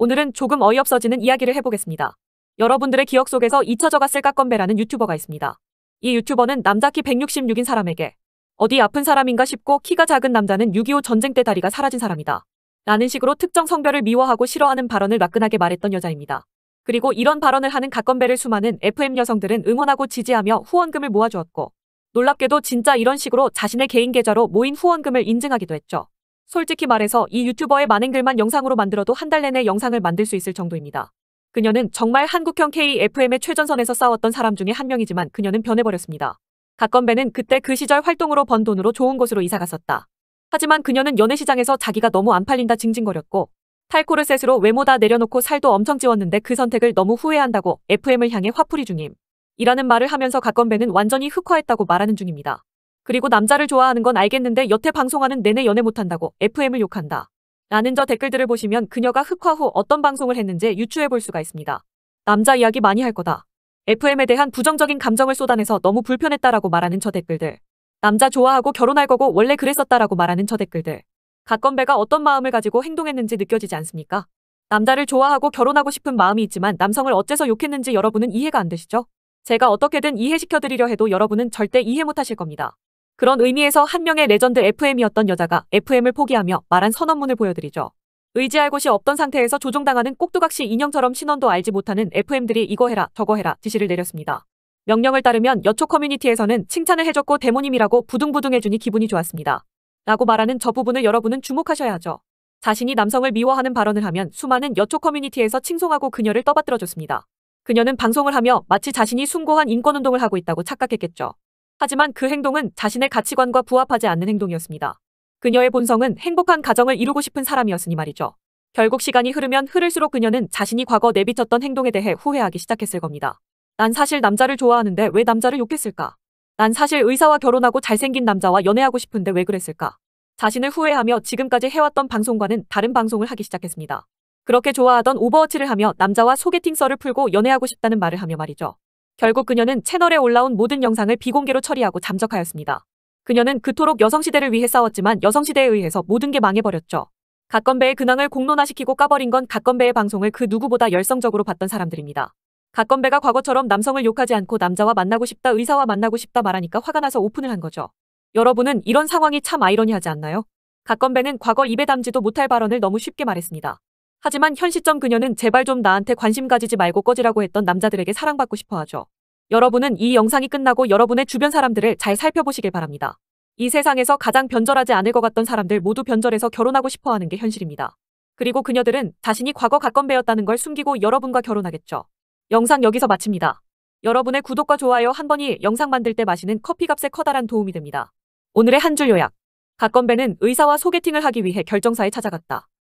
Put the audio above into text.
오늘은 조금 어이없어지는 이야기를 해보겠습니다. 여러분들의 기억 속에서 잊혀져갔을 까건배라는 유튜버가 있습니다. 이 유튜버는 남자 키 166인 사람에게 어디 아픈 사람인가 싶고 키가 작은 남자는 6.25 전쟁 때 다리가 사라진 사람이다. 라는 식으로 특정 성별을 미워하고 싫어하는 발언을 화끈하게 말했던 여자입니다. 그리고 이런 발언을 하는 가건배를 수많은 FM 여성들은 응원하고 지지하며 후원금을 모아주었고 놀랍게도 진짜 이런 식으로 자신의 개인 계좌로 모인 후원금을 인증하기도 했죠. 솔직히 말해서 이 유튜버의 많은 글만 영상으로 만들어도 한 달 내내 영상을 만들 수 있을 정도입니다. 그녀는 정말 한국형 KFM의 최전선에서 싸웠던 사람 중에 한 명이지만 그녀는 변해버렸습니다. 가건배는 그때 그 시절 활동으로 번 돈으로 좋은 곳으로 이사갔었다. 하지만 그녀는 연애시장에서 자기가 너무 안 팔린다 징징거렸고 탈코르 셋으로 외모 다 내려놓고 살도 엄청 찌웠는데 그 선택을 너무 후회한다고 FM을 향해 화풀이 중임. 이라는 말을 하면서 가건배는 완전히 흑화했다고 말하는 중입니다. 그리고 남자를 좋아하는 건 알겠는데 여태 방송하는 내내 연애 못한다고 FM을 욕한다. 라는 저 댓글들을 보시면 그녀가 흑화 후 어떤 방송을 했는지 유추해 볼 수가 있습니다. 남자 이야기 많이 할 거다. FM에 대한 부정적인 감정을 쏟아내서 너무 불편했다라고 말하는 저 댓글들. 남자 좋아하고 결혼할 거고 원래 그랬었다라고 말하는 저 댓글들. 가 건배가 어떤 마음을 가지고 행동했는지 느껴지지 않습니까? 남자를 좋아하고 결혼하고 싶은 마음이 있지만 남성을 어째서 욕했는지 여러분은 이해가 안 되시죠? 제가 어떻게든 이해시켜드리려 해도 여러분은 절대 이해 못하실 겁니다. 그런 의미에서 한 명의 레전드 FM이었던 여자가 FM을 포기하며 말한 선언문을 보여드리죠. 의지할 곳이 없던 상태에서 조종당하는 꼭두각시 인형처럼 신원도 알지 못하는 FM들이 이거 해라 저거 해라 지시를 내렸습니다. 명령을 따르면 여초 커뮤니티에서는 칭찬을 해줬고 대모님이라고 부둥부둥해주니 기분이 좋았습니다. 라고 말하는 저 부분을 여러분은 주목하셔야 하죠. 자신이 남성을 미워하는 발언을 하면 수많은 여초 커뮤니티에서 칭송하고 그녀를 떠받들어줬습니다. 그녀는 방송을 하며 마치 자신이 숭고한 인권운동을 하고 있다고 착각했겠죠. 하지만 그 행동은 자신의 가치관과 부합하지 않는 행동이었습니다. 그녀의 본성은 행복한 가정을 이루고 싶은 사람이었으니 말이죠. 결국 시간이 흐르면 흐를수록 그녀는 자신이 과거 내비쳤던 행동에 대해 후회하기 시작했을 겁니다. 난 사실 남자를 좋아하는데 왜 남자를 욕했을까? 난 사실 의사와 결혼하고 잘생긴 남자와 연애하고 싶은데 왜 그랬을까? 자신을 후회하며 지금까지 해왔던 방송과는 다른 방송을 하기 시작했습니다. 그렇게 좋아하던 오버워치를 하며 남자와 소개팅 썰을 풀고 연애하고 싶다는 말을 하며 말이죠. 결국 그녀는 채널에 올라온 모든 영상을 비공개로 처리하고 잠적하였습니다. 그녀는 그토록 여성시대를 위해 싸웠지만 여성시대에 의해서 모든 게 망해버렸죠. 갓건배의 근황을 공론화시키고 까버린 건 갓건배의 방송을 그 누구보다 열성적으로 봤던 사람들입니다. 갓건배가 과거처럼 남성을 욕하지 않고 남자와 만나고 싶다 의사와 만나고 싶다 말하니까 화가 나서 오픈을 한 거죠. 여러분은 이런 상황이 참 아이러니하지 않나요? 갓건배는 과거 입에 담지도 못할 발언을 너무 쉽게 말했습니다. 하지만 현 시점 그녀는 제발 좀 나한테 관심 가지지 말고 꺼지라고 했던 남자들에게 사랑받고 싶어 하죠. 여러분은 이 영상이 끝나고 여러분의 주변 사람들을 잘 살펴보시길 바랍니다. 이 세상에서 가장 변절하지 않을 것 같던 사람들 모두 변절해서 결혼하고 싶어 하는 게 현실입니다. 그리고 그녀들은 자신이 과거 갓건배였다는 걸 숨기고 여러분과 결혼하겠죠. 영상 여기서 마칩니다. 여러분의 구독과 좋아요 한 번이 영상 만들 때 마시는 커피값에 커다란 도움이 됩니다. 오늘의 한 줄 요약. 갓건배는 의사와 소개팅을 하기 위해 결정사에 찾아갔다.